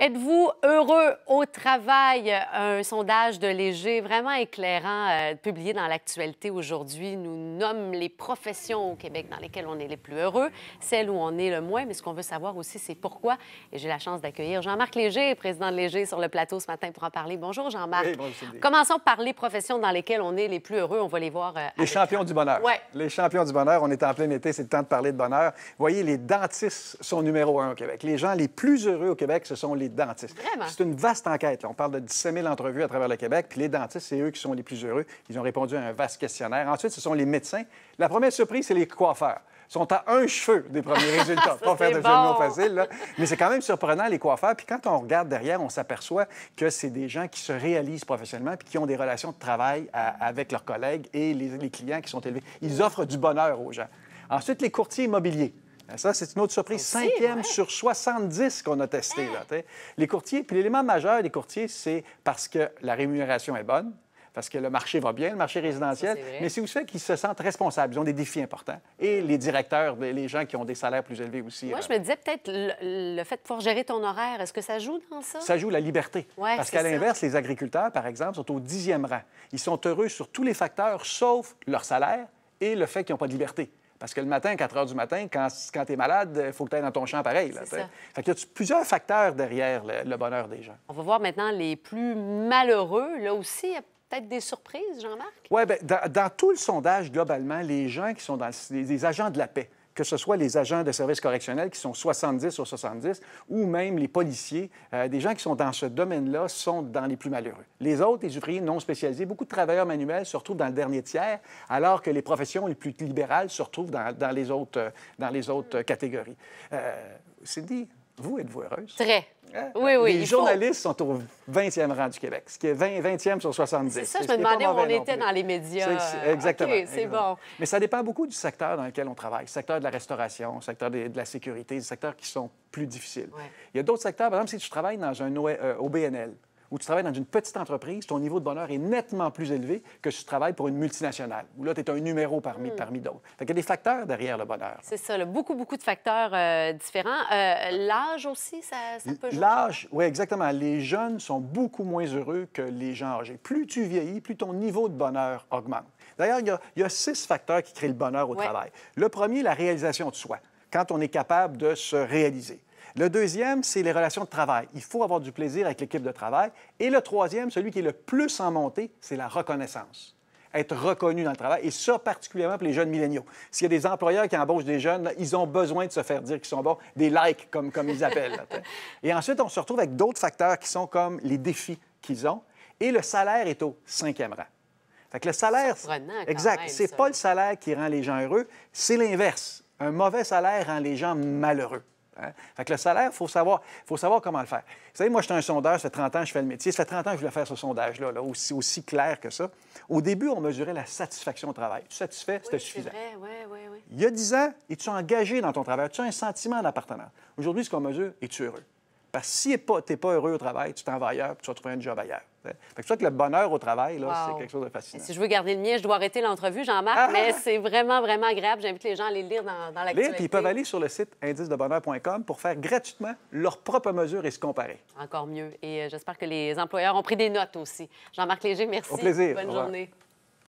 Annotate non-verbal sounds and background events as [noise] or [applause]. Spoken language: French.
Êtes-vous heureux au travail? Un sondage de Léger vraiment éclairant euh, publié dans l'actualité aujourd'hui nous nomme les professions au Québec dans lesquelles on est les plus heureux, celles où on est le moins, mais ce qu'on veut savoir aussi, c'est pourquoi. Et j'ai la chance d'accueillir Jean-Marc Léger, président de Léger, sur le plateau ce matin pour en parler. Bonjour Jean-Marc. Commençons par les professions dans lesquelles on est les plus heureux. On va les voir. Euh, les champions du bonheur. Oui. Les champions du bonheur. On est en plein été, c'est le temps de parler de bonheur. voyez, les dentistes sont numéro un au Québec. Les gens les plus heureux au Québec, ce sont les c'est une vaste enquête. On parle de 17 000 entrevues à travers le Québec, puis les dentistes, c'est eux qui sont les plus heureux. Ils ont répondu à un vaste questionnaire. Ensuite, ce sont les médecins. La première surprise, c'est les coiffeurs Ils sont à un cheveu des premiers [laughs] résultats. Pas faire bon. facile, mais c'est quand même surprenant les coiffeurs. Puis quand on regarde derrière, on s'aperçoit que c'est des gens qui se réalisent professionnellement puis qui ont des relations de travail avec leurs collègues et les clients qui sont élevés. Ils offrent du bonheur aux gens. Ensuite, les courtiers immobiliers. Ah, ça, c'est une autre surprise. Cinquième sur 70 qu'on a testé. les courtiers, puis l'élément majeur des courtiers, c'est parce que la rémunération est bonne, parce que le marché va bien, le marché résidentiel, mais c'est aussi qu'ils se sentent responsables. Ils ont des défis importants. Et les directeurs, les gens qui ont des salaires plus élevés aussi. Moi, euh, je me disais peut-être le, fait de pouvoir gérer ton horaire, est-ce que ça joue dans ça? Ça joue la liberté. parce qu'à l'inverse, les agriculteurs, par exemple, sont au dixième rang. Ils sont heureux sur tous les facteurs, sauf leur salaire et le fait qu'ils n'ont pas de liberté. Parce que le matin, 4 heures du matin, quand, quand tu es malade, il euh, faut que tu ailles dans ton champ pareil. Là, ça. Fait que y a plusieurs facteurs derrière le, bonheur des gens. On va voir maintenant les plus malheureux. Là aussi, il y a peut-être des surprises, Jean-Marc? Oui, bien, dans, tout le sondage, globalement, les gens qui sont dans les agents de la paix, que ce soit les agents de services correctionnels qui sont 70 sur 70 ou même les policiers, euh, des gens qui sont dans ce domaine-là sont dans les plus malheureux. Les autres, les ouvriers non spécialisés, beaucoup de travailleurs manuels se retrouvent dans le dernier tiers, alors que les professions les plus libérales se retrouvent dans, les, autres, euh, dans les autres catégories. Euh, c'est dit, vous, êtes-vous heureuse? Très. Hein? Oui, oui. Les journalistes sont au 20e rang du Québec, ce qui est 20, e sur 70. C'est ça, je me demandais où on était dans les médias. Exactement. c'est bon. Mais ça dépend beaucoup du secteur dans lequel on travaille. secteur de la restauration, secteur de la sécurité, des secteurs qui sont plus difficiles. Il y a d'autres secteurs, par exemple, si tu travailles dans un e, euh, Bnl où tu travailles dans une petite entreprise, ton niveau de bonheur est nettement plus élevé que si tu travailles pour une multinationale, où là, tu es un numéro parmi, hmm. parmi d'autres. Il y a des facteurs derrière le bonheur. C'est ça, beaucoup, beaucoup de facteurs euh, différents. Euh, l'âge aussi, ça, peut jouer? L'âge, oui, exactement. Les jeunes sont beaucoup moins heureux que les gens âgés. Plus tu vieillis, plus ton niveau de bonheur augmente. D'ailleurs, il y, a six facteurs qui créent le bonheur au travail. Le premier, la réalisation de soi, quand on est capable de se réaliser. Le deuxième, c'est les relations de travail. Il faut avoir du plaisir avec l'équipe de travail. Et le troisième, celui qui est le plus en montée, c'est la reconnaissance être reconnu dans le travail, et ça particulièrement pour les jeunes milléniaux. S'il y a des employeurs qui embauchent des jeunes, ils ont besoin de se faire dire qu'ils sont bons, des likes, comme, comme ils appellent. [laughs] et ensuite, on se retrouve avec d'autres facteurs qui sont comme les défis qu'ils ont, et le salaire est au cinquième rang. Fait le salaire... exact. C'est pas le salaire qui rend les gens heureux, c'est l'inverse. Un mauvais salaire rend les gens malheureux. Hein? Fait que le salaire, il faut savoir, faut savoir comment le faire. Vous savez, moi, j'étais un sondeur, ça fait 30 ans que je fais le métier. Ça fait 30 ans que je voulais faire ce sondage-là, là, aussi, aussi, clair que ça. Au début, on mesurait la satisfaction au travail. Tu satisfait, c'était suffisant. Oui, oui, oui. Il y a 10 ans, es-tu engagé dans ton travail? As-tu un sentiment d'appartenance? Aujourd'hui, ce qu'on mesure, es-tu heureux? Parce que si tu n'es pas heureux au travail, tu t'en vas ailleurs, tu vas trouver un job ailleurs que le bonheur au travail, c'est quelque chose de fascinant. si je veux garder le mien, je dois arrêter l'entrevue, Jean-Marc, ah, mais ah. c'est vraiment, vraiment agréable. J'invite les gens à les lire dans, la l'actualité. Lire, puis ils peuvent aller sur le site indicedebonheur.com pour faire gratuitement leurs propres mesures et se comparer. Encore mieux. Et euh, j'espère que les employeurs ont pris des notes aussi. Jean-Marc Léger, merci. Au plaisir. Bonne journée.